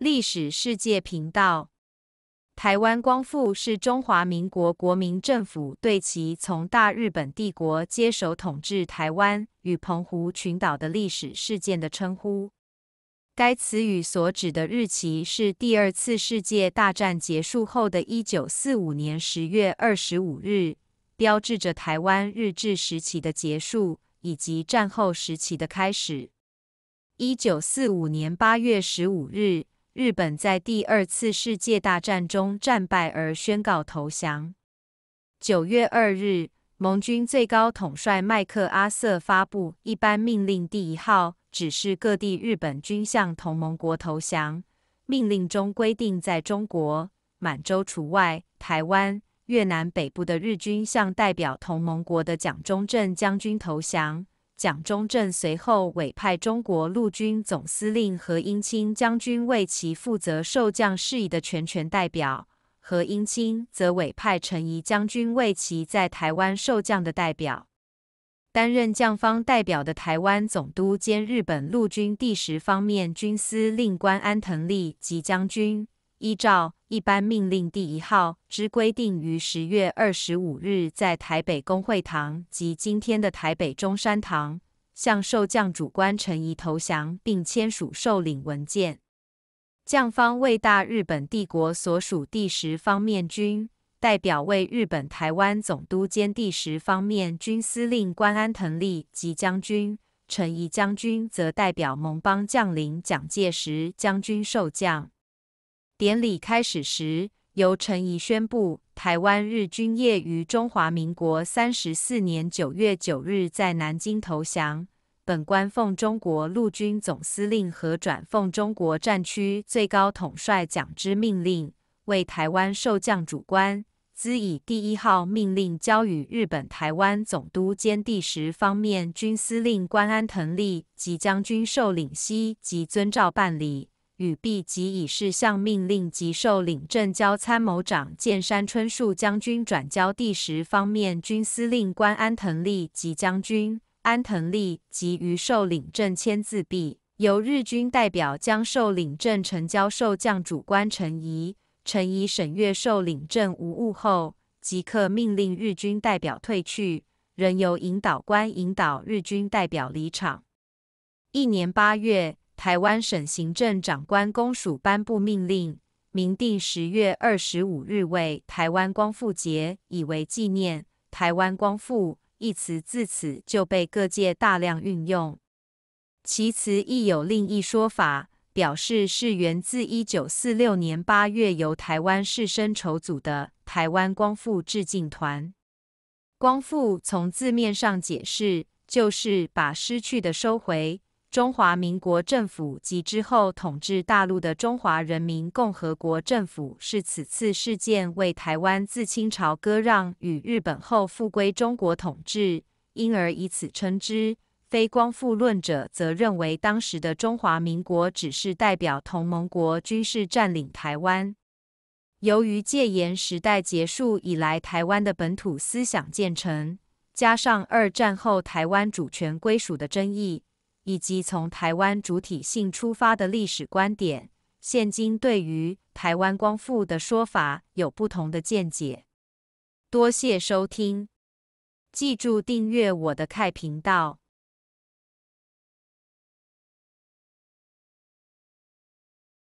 历史世界频道：台湾光复是中华民国国民政府对其从大日本帝国接手统治台湾与澎湖群岛的历史事件的称呼。该词语所指的日期是第二次世界大战结束后的一九四五年十月二十五日，标志着台湾日治时期的结束以及战后时期的开始。一九四五年八月十五日。日本在第二次世界大战中战败而宣告投降。九月二日，盟军最高统帅麦克阿瑟发布一般命令第一号，指示各地日本军向同盟国投降。命令中规定，在中国、满洲除外，台湾、越南北部的日军向代表同盟国的蒋中正将军投降。蒋中正随后委派中国陆军总司令何应钦将军为其负责授将事宜的全权代表，何应钦则委派陈仪将军为其在台湾授将的代表。担任将方代表的台湾总督兼日本陆军第十方面军司令官安藤利吉将军依照。一般命令第一号之规定，于十月二十五日在台北公会堂及今天的台北中山堂，向受降主官陈仪投降，并签署受领文件。将方为大日本帝国所属第十方面军，代表为日本台湾总督兼第十方面军司令官安藤利及将军；陈仪将军则代表盟邦将领蒋介石将军受降。典礼开始时，由陈仪宣布：台湾日军业于中华民国三十四年九月九日在南京投降。本官奉中国陆军总司令和转奉中国战区最高统帅蒋之命令，为台湾受降主官，兹以第一号命令交予日本台湾总督兼第十方面军司令官安藤利及将军受领西及遵照办理。与毕及已事项命令及受领证交参谋长健山春树将军转交第十方面军司令官安藤利及将军安藤利及于受领证签字毕，由日军代表将受领证呈交受降主官陈仪，陈仪审阅受领证无误后，即刻命令日军代表退去，仍由引导官引导日军代表离场。一年八月。台湾省行政长官公署颁布命令，明定十月二十五日为台湾光复节，以为纪念。台湾光复一词自此就被各界大量运用。其词亦有另一说法，表示是源自一九四六年八月由台湾士绅筹组的台湾光复致敬团。光复从字面上解释，就是把失去的收回。中华民国政府及之后统治大陆的中华人民共和国政府是此次事件为台湾自清朝割让与日本后复归中国统治，因而以此称之。非光复论者则认为当时的中华民国只是代表同盟国军事占领台湾。由于戒严时代结束以来，台湾的本土思想渐成，加上二战后台湾主权归属的争议。以及从台湾主体性出发的历史观点，现今对于台湾光复的说法有不同的见解。多谢收听，记住订阅我的开频道。